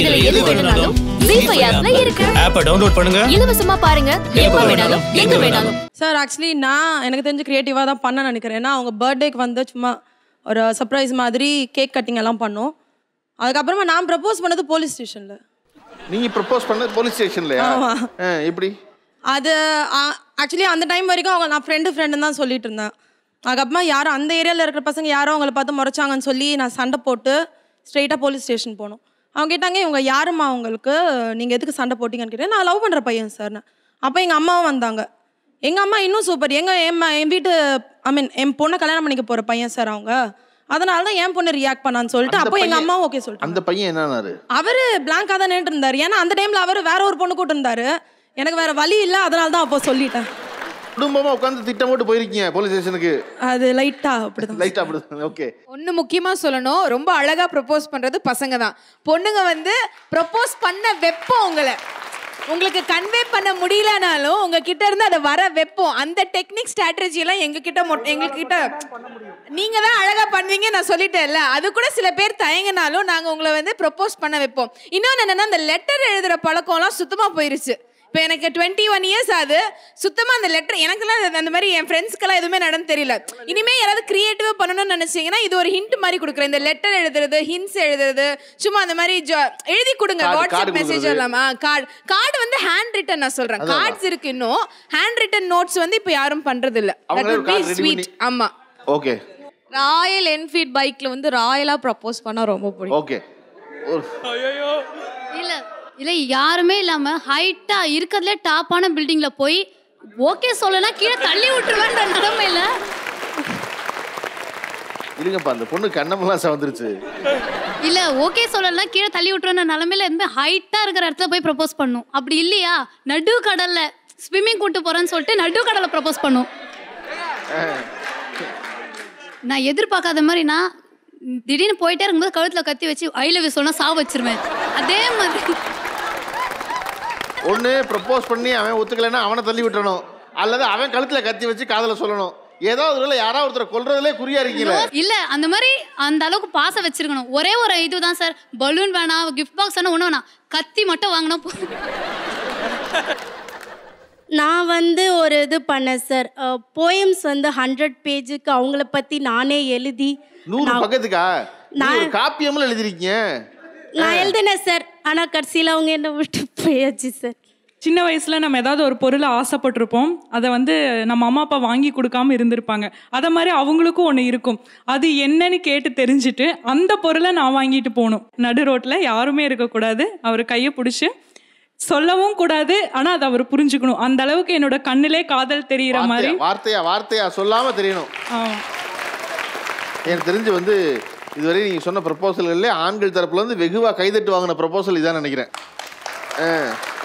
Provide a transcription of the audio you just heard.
இதுல எது பாருங்க வேணாலும் சார் ஆக்சுவலி நான் எனக்கு தெரிஞ்சு தான் பண்ண நினைக்கிறேன் ஏன்னா அவங்க பர்த்டேக்கு வந்து சும்மா ஒரு சர்ப்ரைஸ் மாதிரி கேக் கட்டிங் எல்லாம் அதுக்கப்புறமா நான் பண்ணது போலீஸ் ஸ்டேஷன்ல போலீஸ் எப்படி அது ஆக்சுவலி அந்த டைம் வரைக்கும் அவங்க நான் ஃப்ரெண்டு ஃப்ரெண்டுன்னு தான் சொல்லிட்டு இருந்தேன் அதுக்கப்புறமா யாரும் அந்த இருக்கிற பசங்க யாரோ அவங்கள பார்த்து முறைச்சாங்கன்னு சொல்லி நான் சண்டை போட்டு ஸ்ட்ரெயிட்டாக போலீஸ் ஸ்டேஷன் போனோம் அவங்க கேட்டாங்க இவங்க யாருமா அவங்களுக்கு நீங்கள் எதுக்கு சண்டை போட்டிங்கன்னு கேட்டேன் நான் லவ் பண்ணுற பையன் சார்னு அப்போ எங்கள் அம்மாவும் வந்தாங்க எங்கள் அம்மா இன்னும் சூப்பர் எங்கள் என் என் வீட்டு ஐ மீன் என் பொண்ணை கல்யாணம் பண்ணிக்க போகிற பையன் சார் அவங்க அதனால தான் என் பொண்ணு ரியாக்ட் பண்ணான்னு சொல்லிட்டு அப்போ எங்க அம்மா ஓகே சொல்லிட்டு அந்த பையன் என்னாரு அவரு பிளாங்காக தான் நின்று இருந்தார் ஏன்னா அந்த டைம்ல அவர் வேற ஒரு பொண்ணு கூட்டிருந்தாரு எனக்கு வேற வழி இல்லை அதனால தான் அப்போ சொல்லிட்டேன் குடும்பமா உட்காந்து திட்டம் போட்டு போயிருக்கீங்க போலீஸ் ஸ்டேஷனுக்கு அது லைட்டா அப்படிதான் லைட்டா அப்படி ஓகே ஒன்னு முக்கியமா சொல்லணும் ரொம்ப அழகா ப்ரொபோஸ் பண்றது பசங்க தான் பொண்ணுங்க வந்து ப்ரொபோஸ் பண்ண வெப்பம் உங்களை உங்களுக்கு கன்வே பண்ண முடியலனாலும் உங்ககிட்ட இருந்து அதை வர வைப்போம் அந்த டெக்னிக் ஸ்ட்ராட்டஜி எல்லாம் எங்ககிட்ட எங்ககிட்ட நீங்க தான் அழகா பண்ணுவீங்க நான் சொல்லிட்டேன்ல அது கூட சில பேர் தயங்கினாலும் நாங்க உங்களை வந்து ப்ரொபோஸ் பண்ண வைப்போம் இன்னொன்று என்னன்னா அந்த லெட்டர் எழுதுற எல்லாம் சுத்தமா போயிருச்சு இப்போ எனக்கு டுவெண்ட்டி ஒன் இயர்ஸ் ஆகுது சுத்தமாக அந்த லெட்டர் எனக்குலாம் அந்த மாதிரி என் ஃப்ரெண்ட்ஸ்க்கெல்லாம் எதுவுமே நடந்து தெரியல இனிமேல் யாராவது கிரியேட்டிவாக பண்ணணும்னு நினச்சிங்கன்னா இது ஒரு ஹிண்ட் மாதிரி கொடுக்குறேன் இந்த லெட்டர் எழுதுறது ஹிண்ட்ஸ் எழுதுறது சும்மா அந்த மாதிரி ஜோ எழுதி கொடுங்க வாட்ஸ்அப் மெசேஜ் இல்லாமா கார்டு கார்டு வந்து ஹேண்ட் ரிட்டன் நான் சொல்கிறேன் கார்ட்ஸ் இருக்கு இன்னும் ஹேண்ட் ரிட்டன் நோட்ஸ் வந்து இப்போ யாரும் பண்ணுறது இல்லை ஸ்வீட் ஆமாம் ஓகே ராயல் என்ஃபீல்ட் பைக்ல வந்து ராயலா ப்ரப்போஸ் பண்ணா ரொம்ப பிடிக்கும் ஓகே இல்ல இல்லை யாருமே இல்லாமல் ஹைட்டாக இருக்கிறதுலே டாப்பான பில்டிங்கில் போய் ஓகே சொல்லலாம் கீழே தள்ளி விட்டுருவேன்ற நிலைமையில இருங்கப்பா அந்த பொண்ணு கண்ணமெல்லாம் சவந்துருச்சு இல்ல ஓகே சொல்லலாம் கீழே தள்ளி விட்டுருவேன் நிலமையில இருந்து ஹைட்டா இருக்கிற இடத்துல போய் ப்ரப்போஸ் பண்ணும் அப்படி இல்லையா நடு கடல்ல ஸ்விம்மிங் கூட்டு போறேன்னு சொல்லிட்டு நடு கடலை ப்ரப்போஸ் பண்ணும் நான் எதிர்பார்க்காத மாதிரி நான் திடீர்னு போயிட்டே இருக்கும்போது கழுத்துல கத்தி வச்சு ஐ லவ் யூ சாவு வச்சிருவேன் அதே மாதிரி ஒன்று ப்ரப்போஸ் பண்ணி அவன் ஒத்துக்கலைன்னா அவனை தள்ளி விட்டணும் அல்லது அவன் கழுத்தில் கத்தி வச்சு காதில் சொல்லணும் ஏதாவது ஒரு யாராவது ஒருத்தரை கொல்றதுலே குறியா இருக்கீங்க இல்ல அந்த மாதிரி அந்த அளவுக்கு பாச வச்சிருக்கணும் ஒரே ஒரு இதுதான் சார் பலூன் வேணாம் கிஃப்ட் பாக்ஸ் வேணா ஒண்ணு வேணாம் கத்தி மட்டும் வாங்கினா போதும் நான் வந்து ஒரு இது பண்ணேன் சார் போயம்ஸ் வந்து ஹண்ட்ரட் பேஜுக்கு அவங்கள பத்தி நானே எழுதி நூறு பக்கத்துக்கா நான் காப்பியமும் எழுதிருக்கீங்க நான் எழுதினேன் சார் ஆனால் கடைசியில் அவங்க என்ன விட்டு போயாச்சு சார் சின்ன வயசில் நம்ம ஏதாவது ஒரு பொருளை ஆசைப்பட்டிருப்போம் அதை வந்து நம்ம அம்மா அப்பா வாங்கி கொடுக்காம இருந்திருப்பாங்க அதை மாதிரி அவங்களுக்கும் ஒன்று இருக்கும் அது என்னன்னு கேட்டு தெரிஞ்சுட்டு அந்த பொருளை நான் வாங்கிட்டு போகணும் நடு ரோட்டில் யாருமே இருக்கக்கூடாது அவர் கையை பிடிச்சி சொல்லவும் கூடாது ஆனா அதை அவர் புரிஞ்சுக்கணும் அந்த அளவுக்கு என்னோட கண்ணிலே காதல் தெரியற மாதிரி வார்த்தையா வார்த்தையா சொல்லாம தெரியணும் எனக்கு தெரிஞ்சு வந்து இதுவரை நீங்கள் சொன்ன ப்ரப்போசல்களில் ஆண்கள் தரப்புலேருந்து வெகுவாக கைதட்டு வாங்கின ப்ரப்போசல் இதான் நினைக்கிறேன்